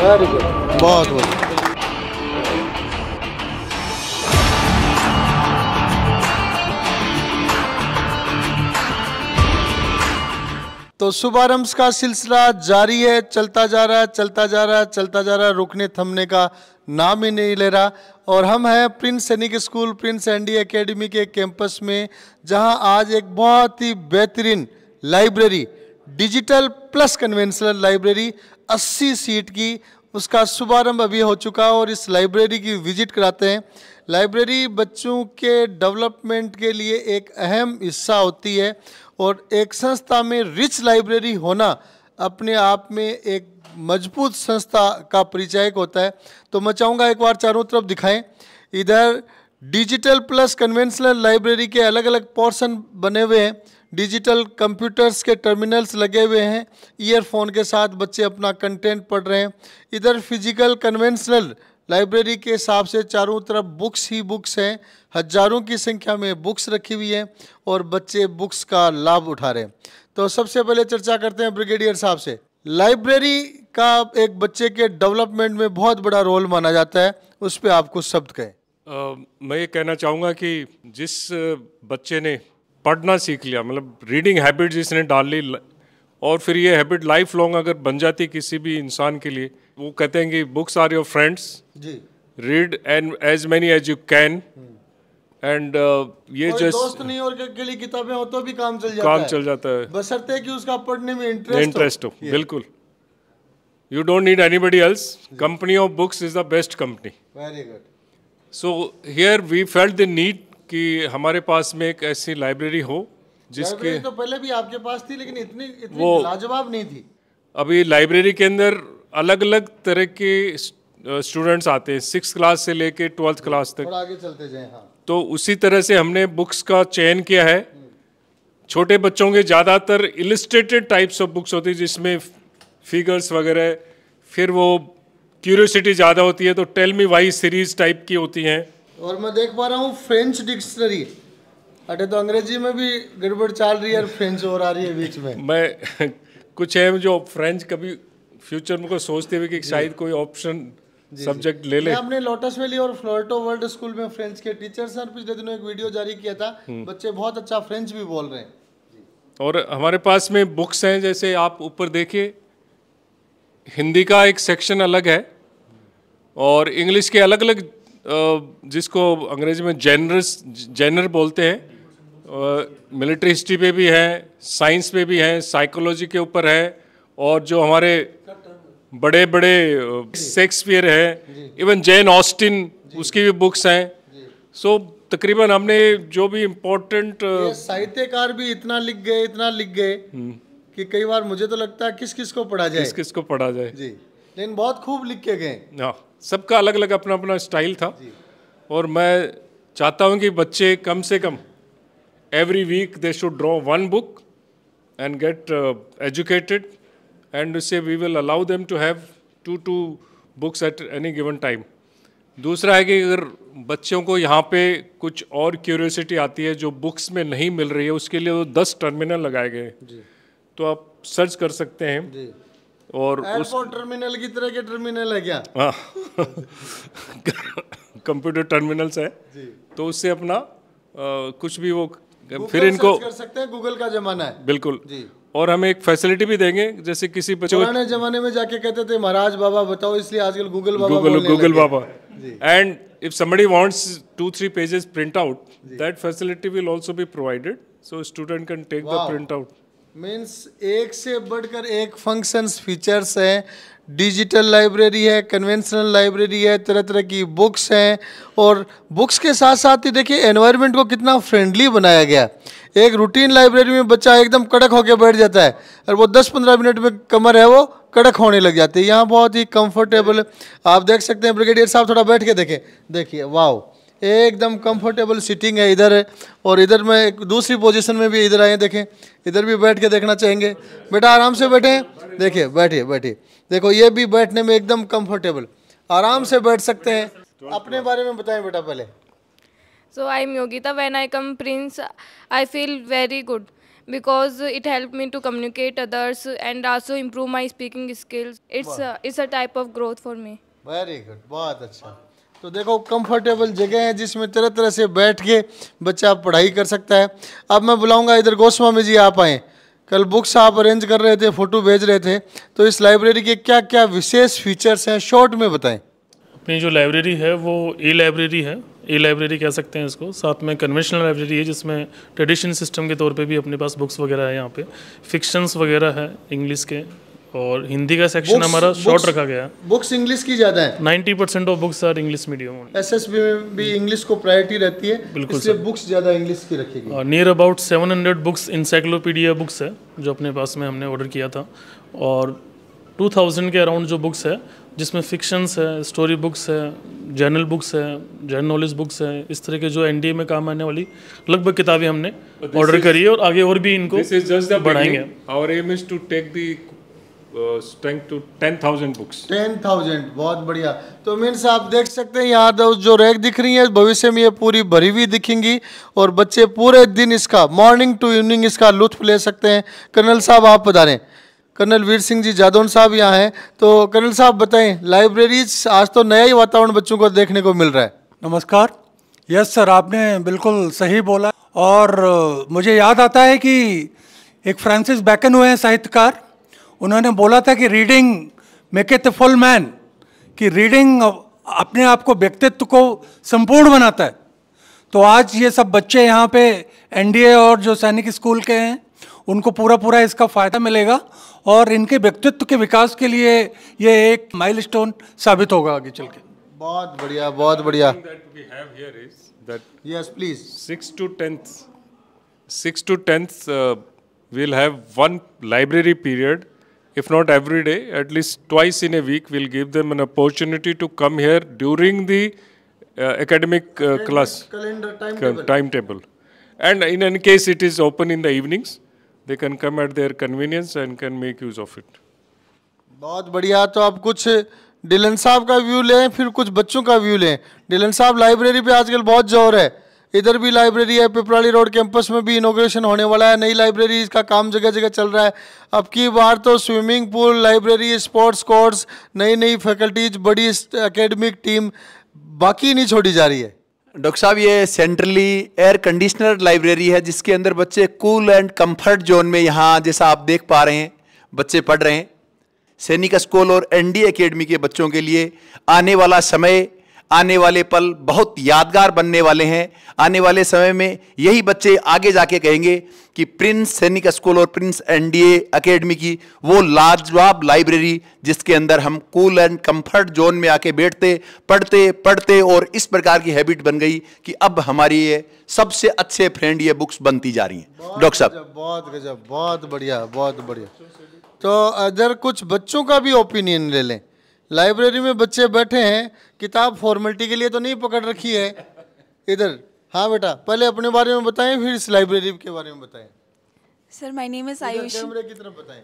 बहुत बहुत तो शुभारंभ का सिलसिला जारी है चलता जा रहा चलता जा रहा चलता जा रहा रुकने थमने का नाम ही नहीं ले रहा और हम हैं प्रिंस सैनिक स्कूल प्रिंस एनडी एकेडमी के कैंपस में जहां आज एक बहुत ही बेहतरीन library digital plus conventional library 80 seat की उसका शुभारंभ अभी हो चुका है और इस लाइब्रेरी की विजिट कराते हैं लाइब्रेरी बच्चों के डेवलपमेंट के लिए एक अहम हिस्सा होती है और एक संस्था में रिच लाइब्रेरी होना अपने आप में एक मजबूत संस्था का परिचायक होता है तो मैं चाहूँगा एक बार चारों तरफ दिखाएं इधर डिजिटल प्लस कन्वेंशनल लाइब्रेरी के अलग अलग पोर्शन बने हुए हैं डिजिटल कंप्यूटर्स के टर्मिनल्स लगे हुए हैं ईयरफोन के साथ बच्चे अपना कंटेंट पढ़ रहे हैं इधर फिजिकल कन्वेंशनल लाइब्रेरी के हिसाब से चारों तरफ बुक्स ही बुक्स हैं हजारों की संख्या में बुक्स रखी हुई है और बच्चे बुक्स का लाभ उठा रहे हैं तो सबसे पहले चर्चा करते हैं ब्रिगेडियर साहब से लाइब्रेरी का एक बच्चे के डेवलपमेंट में बहुत बड़ा रोल माना जाता है उस पर आप कुछ शब्द कहें मैं ये कहना चाहूँगा कि जिस बच्चे ने पढ़ना सीख लिया मतलब रीडिंग हैबिट जिसने डाल ली और फिर ये हैबिट लाइफ लॉन्ग अगर बन जाती किसी भी इंसान के लिए वो कहते हैं कि books are your friends read and as many as you can and ये जस्ट दोस्त नहीं और के लिए किताबें हो तो भी काम चल जाता काम है। चल जाता है बसरते कि उसका पढ़ने में इंटरेस्ट इंटरेस्ट हो, हो बिल्कुल you don't need anybody else company of books is the best company very good so here we felt the need कि हमारे पास में एक ऐसी लाइब्रेरी हो जिसके तो पहले भी आपके पास थी लेकिन इतनी इतनी वो लाजवाब नहीं थी अभी लाइब्रेरी के अंदर अलग अलग तरह के स्टूडेंट्स आते हैं सिक्स क्लास से लेके ट्वेल्थ क्लास तक आगे चलते जाए हाँ। तो उसी तरह से हमने बुक्स का चयन किया है छोटे बच्चों के ज़्यादातर इलिस्ट्रेटेड टाइप्स ऑफ बुक्स होती है जिसमें फिगर्स वगैरह फिर वो क्यूरियोसिटी ज़्यादा होती है तो tell me Y series type की होती हैं और मैं देख पा रहा हूँ फ्रेंच डिक्शनरी अटे तो अंग्रेजी में भी गड़बड़ चल रही है और फ्रेंच और आ रही है बीच में मैं कुछ है जो फ्रेंच कभी फ्यूचर में कोई सोचते हुए कि शायद कोई ऑप्शन सब्जेक्ट ले ले आपने लोटस वैली और फ्लोरटो वर्ल्ड स्कूल में फ्रेंच के टीचर सर पिछले दिनों एक वीडियो जारी किया था हम्म। बच्चे बहुत अच्छा फ्रेंच भी बोल रहे हैं और हमारे पास में बुक्स हैं जैसे आप ऊपर देखिए हिंदी का एक सेक्शन अलग है और इंग्लिश के अलग अलग जिसको अंग्रेजी में जेनरस जेनर बोलते हैं मिलिट्री हिस्ट्री पे भी है साइंस पे भी है साइकोलॉजी के ऊपर है और जो हमारे बड़े बड़े शेक्सपियर है इवन जैन ऑस्टिन उसकी भी बुक्स हैं सो तकरीबन हमने जो भी इम्पोर्टेंट साहित्यकार भी इतना लिख गए इतना लिख गए हम्म। कि कई बार मुझे तो लगता है किस किस को पढ़ा जाए किस किस को पढ़ा जाए जी लेकिन बहुत खूब लिख के गए हाँ सबका अलग अलग अपना अपना स्टाइल था और मैं चाहता हूँ कि बच्चे कम से कम every week they should draw one book and get educated and say we will allow them to have two two books at any given time दूसरा है कि अगर बच्चों को यहाँ पे कुछ और क्यूरियोसिटी आती है जो बुक्स में नहीं मिल रही है उसके लिए वो दस टर्मिनल लगाए गए तो आप सर्च कर सकते हैं और उस टर्मिनल की तरह के टर्मिनल है क्या कंप्यूटर हाँ। टर्मिनल्स है तो उससे अपना आ, कुछ भी वो फिर इनको कर सकते हैं गूगल का जमाना है बिल्कुल जी और हमें एक फैसिलिटी भी देंगे जैसे किसी बच्चे पुराने जमाने में जाके कहते थे महाराज बाबा बताओ इसलिए आजकल गूगल गूगल गूगल बाबा and if someone wants two three pages print out that facility will also भी provided so student can take the print out means एक से बढ़कर एक फंक्शंस फीचर्स हैं डिजिटल लाइब्रेरी है कन्वेंशनल लाइब्रेरी है तरह तरह की बुक्स हैं और बुक्स के साथ साथ ही देखिए एनवायरनमेंट को कितना फ्रेंडली बनाया गया एक रूटीन लाइब्रेरी में बच्चा एकदम कड़क होकर बैठ जाता है और वो 10-15 मिनट में कमर है वो कड़क होने लग जाती है यहाँ बहुत ही कम्फर्टेबल आप देख सकते हैं ब्रिगेडियर साहब थोड़ा बैठ के देखें देखिए वाह एकदम कंफर्टेबल सिटिंग है इधर है और इधर में एक दूसरी पोजीशन में भी इधर आए देखें इधर भी बैठ के देखना चाहेंगे बेटा आराम से बैठे देखिए बैठिए बैठिए देखो ये भी बैठने में एकदम कंफर्टेबल आराम से बैठ सकते हैं अपने बारे में बताएं बेटा पहले so I am Yogita when I come Prince I feel very good because it help me to communicate others and also improve my speaking skills it's it's a type of growth for me very good बहुत अच्छा. तो देखो comfortable जगह है जिसमें तरह तरह से बैठ के बच्चा पढ़ाई कर सकता है अब मैं बुलाऊंगा इधर गोस्वामी जी आप आएँ कल बुक्स आप अरेंज कर रहे थे फ़ोटो भेज रहे थे तो इस लाइब्रेरी के क्या क्या विशेष फीचर्स हैं शॉर्ट में बताएं अपनी जो लाइब्रेरी है वो ई लाइब्रेरी है ई लाइब्रेरी कह सकते हैं इसको साथ में कन्वेंशनल लाइब्रेरी है जिसमें ट्रेडिशन सिस्टम के तौर पे भी अपने पास बुक्स वगैरह है यहाँ पे फिक्शंस वगैरह है इंग्लिश के और हिंदी का सेक्शन हमारा शॉर्ट रखा गया बुक्स इंग्लिश की ज्यादा है 90 percent of books are English medium SSB में भी इंग्लिश को प्रायोरिटी रहती है बिल्कुल इसलिए बुक्स ज्यादा इंग्लिश की रखी गई near about 700 books encyclopedia books है जो अपने पास में हमने ऑर्डर किया था और 2000 के अराउंड जो बुक्स है जिसमें फिक्शंस है स्टोरी बुक्स है जर्नल बुक्स है जर्नल नॉलेज बुक्स है इस तरह के जो एनडीए में काम आने वाली लगभग किताबें हमने ऑर्डर करी है और आगे और भी इनको बढ़ाएंगे और aim is to take the strength to ten thousand books ten thousand बहुत बढ़िया तो मीन्स आप देख सकते हैं यहाँ तो जो रैक दिख रही है भविष्य में ये पूरी भरी हुई दिखेंगी और बच्चे पूरे दिन इसका मॉर्निंग टू इवनिंग इसका लुत्फ ले सकते हैं कर्नल साहब आप बता रहे हैं कर्नल वीर सिंह जी जादौन साहब यहाँ हैं तो कर्नल साहब बताएं लाइब्रेरीज आज तो नया ही वातावरण बच्चों को देखने को मिल रहा है नमस्कार यस सर आपने बिल्कुल सही बोला और मुझे याद आता है कि एक फ्रांसिस बैकन हुए हैं साहित्यकार उन्होंने बोला था कि reading make it full man कि रीडिंग अपने आप को व्यक्तित्व को संपूर्ण बनाता है तो आज ये सब बच्चे यहाँ पे एनडीए और जो सैनिक स्कूल के हैं उनको पूरा पूरा इसका फ़ायदा मिलेगा और इनके व्यक्तित्व के विकास के लिए ये एक माइलस्टोन साबित होगा आगे चल के बहुत बढ़िया बहुत बढ़िया yes please six to tenth six to tenth we'll have if not every day, at least twice in a week, we'll give them an opportunity to come here during the uh, academic uh, class calendar timetable. And in any case, it is open in the evenings. They can come at their convenience and can make use of it. बहुत बढ़िया तो आप कुछ Dylan साहब का view लें फिर कुछ बच्चों का व्यू लें डिलन साहब लाइब्रेरी पे आजकल बहुत जोर है इधर भी लाइब्रेरी है पिपराली रोड कैंपस में भी इनोग्रेशन होने वाला है नई लाइब्रेरी इसका काम जगह जगह चल रहा है अब की बार तो swimming pool library sports course नई नई फैकल्टीज बड़ी एकेडमिक टीम बाकी नहीं छोड़ी जा रही है डॉक्टर साहब ये सेंट्रली एयर कंडीशनर लाइब्रेरी है जिसके अंदर बच्चे कूल एंड कम्फर्ट जोन में यहाँ जैसा आप देख पा रहे हैं बच्चे पढ़ रहे हैं सैनिक स्कूल और एनडी एकेडमी के बच्चों के लिए आने वाला समय आने वाले पल बहुत यादगार बनने वाले हैं आने वाले समय में यही बच्चे आगे जाके कहेंगे कि प्रिंस सैनिक स्कूल और प्रिंस एनडीए एकेडमी की वो लाजवाब लाइब्रेरी जिसके अंदर हम कूल एंड कंफर्ट जोन में आके बैठते पढ़ते पढ़ते और इस प्रकार की हैबिट बन गई कि अब हमारी ये सबसे अच्छे फ्रेंड ये बुक्स बनती जा रही हैं डॉक्टर साहब बहुत गजब बहुत बढ़िया बहुत बढ़िया तो अगर कुछ बच्चों का भी ओपिनियन ले लें लाइब्रेरी में बच्चे बैठे हैं किताब फॉर्मेलिटी के लिए तो नहीं पकड़ रखी है इधर हाँ बेटा पहले अपने बारे में बताएं फिर इस लाइब्रेरी के बारे में बताएं sir my name is Ayushi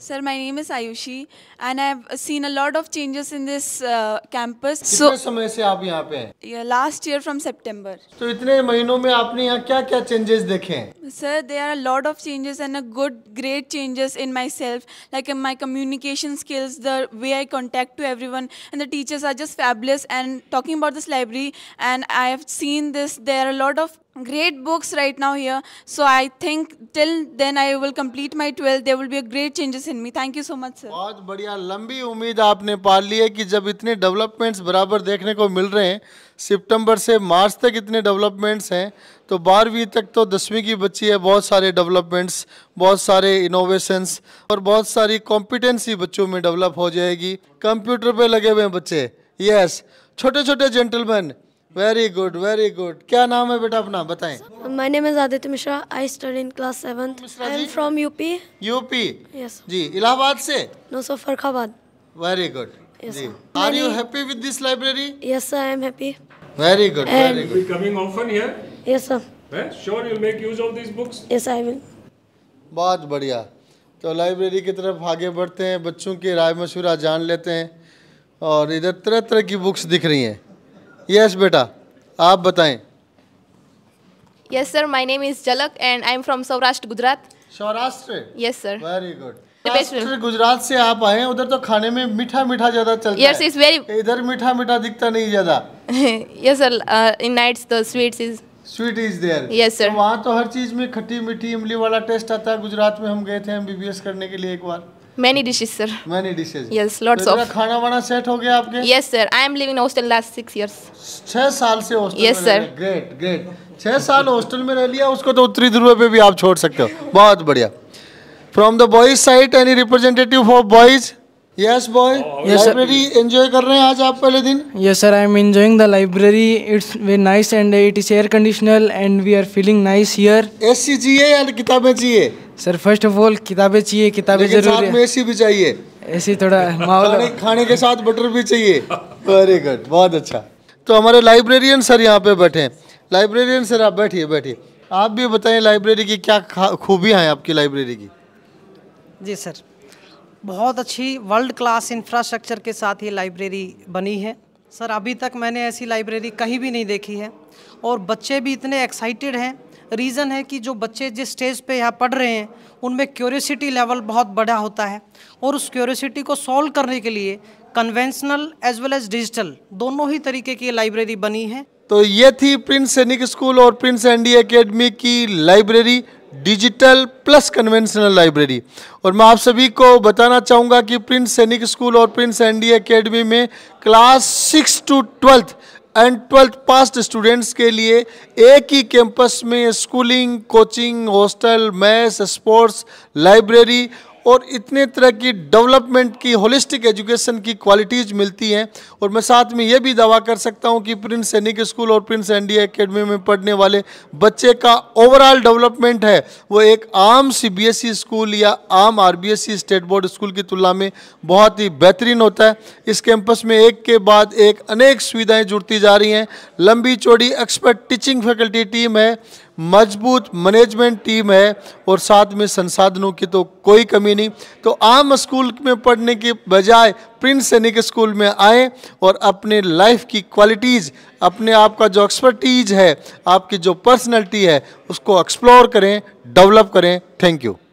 sir my name is Ayushi and I have seen a lot of changes in this campus so समय से आप यहाँ पे हैं लास्ट ईयर फ्रॉम सितंबर तो इतने महीनों में आपने यहाँ क्या क्या चेंजेस देखे हैं sir they are a lot of changes and a good great changes in myself like in my communication skills the way I contact to every one and the teachers are just fabulous and talking about this library and I have seen this they are a lot of great books right now here. So I think till then I will complete my 12th. There will be a great changes in me. Thank you so much, sir. बहुत बढ़िया लंबी उम्मीद आपने पा ली है कि जब इतने डेवलपमेंट्स बराबर देखने को मिल रहे हैं सितंबर से मार्च तक इतने डेवलपमेंट्स हैं तो बारहवीं तक तो दसवीं की बच्ची है बहुत सारे डेवलपमेंट्स बहुत सारे इनोवेशंस और बहुत सारी कॉम्पिटेंसी बच्चों में डेवलप हो जाएगी कंप्यूटर पे लगे हुए हैं बच्चे यस छोटे छोटे gentleman very good very good क्या नाम है बेटा अपना बताएं my name is Aditya Mishra I study in class seventh I am from UP UP yes जी इलाहाबाद से no so Farrukhabad very good जी are you happy with this library yes sir I am happy very good very good coming often here yes sir sure you make use of this books yes I will बहुत बढ़िया तो library की तरफ आगे बढ़ते हैं बच्चों की राय मशूरा जान लेते हैं और इधर तरह तरह की बुक्स दिख रही हैं यस बेटा आप बताएं yes sir my name is Jalak and I am from Saurashtra Gujarat Saurashtra yes sir very good Gujarat से आप आए उधर तो खाने में मीठा मीठा ज्यादा चलता yes, है very... इधर मीठा मीठा दिखता नहीं ज्यादा yes sir in nights the sweets is sweet is there yes sir वहाँ तो हर चीज में खट्टी मीठी इमली वाला टेस्ट आता है गुजरात में हम गए थे एम करने के लिए एक बार many dishes sir many dishes yes lots of खाना वाना सेट हो गया आपके yes sir I am living hostel last six years छह साल से hostel yes sir great great छह साल हॉस्टल में रह लिया उसको तो उत्तरी ध्रुव पे भी आप छोड़ सकते हो बहुत बढ़िया from the boys side any representative for boys yes boy library enjoy कर रहे हैं आज आप पहले दिन yes sir I am enjoying the library it's very nice and it is air conditional and we are feeling nice here AC चाहिए या किताबें चाहिए सर फर्स्ट ऑफ ऑल किताबें चाहिए किताबें जरूरी में एसी भी चाहिए एसी थोड़ा माहौल खाने, खाने के साथ बटर भी चाहिए वेरी गुड बहुत अच्छा तो हमारे लाइब्रेरियन सर यहाँ पे बैठे हैं लाइब्रेरियन सर आप बैठिए बैठिए आप भी बताएं लाइब्रेरी की क्या खूबियाँ हैं आपकी लाइब्रेरी की जी सर बहुत अच्छी वर्ल्ड क्लास इंफ्रास्ट्रक्चर के साथ ये लाइब्रेरी बनी है सर अभी तक मैंने ऐसी लाइब्रेरी कहीं भी नहीं देखी है और बच्चे भी इतने एक्साइटेड हैं रीज़न है कि जो बच्चे जिस स्टेज पे यहाँ पढ़ रहे हैं उनमें क्यूरसिटी लेवल बहुत बड़ा होता है और उस क्यूरसिटी को सॉल्व करने के लिए conventional as well as digital दोनों ही तरीके की लाइब्रेरी बनी है तो ये थी प्रिंस सैनिक स्कूल और प्रिंस एनडी एकेडमी की library digital plus conventional library और मैं आप सभी को बताना चाहूँगा कि प्रिंस सैनिक स्कूल और प्रिंस एनडी एकेडमी में class six to twelfth and twelfth past students के लिए एक ही कैंपस में schooling coaching hostel maths sports library और इतने तरह की डेवलपमेंट की होलिस्टिक एजुकेशन की क्वालिटीज़ मिलती हैं और मैं साथ में ये भी दावा कर सकता हूँ कि प्रिंस सैनिक स्कूल और प्रिंस एनडीए एकेडमी में पढ़ने वाले बच्चे का ओवरऑल डेवलपमेंट है वो एक आम सीबीएसई स्कूल e या आम आरबीएसई स्टेट बोर्ड स्कूल की तुलना में बहुत ही बेहतरीन होता है इस कैंपस में एक के बाद एक अनेक सुविधाएँ जुड़ती जा रही हैं लंबी चौड़ी एक्सपर्ट टीचिंग फैकल्टी टीम है मजबूत मैनेजमेंट टीम है और साथ में संसाधनों की तो कोई कमी नहीं तो आम स्कूल में पढ़ने के बजाय प्रिंस सैनिक स्कूल में आए और अपने लाइफ की क्वालिटीज़ अपने आप का जो एक्सपर्टीज है आपकी जो पर्सनैलिटी है उसको एक्सप्लोर करें डेवलप करें थैंक यू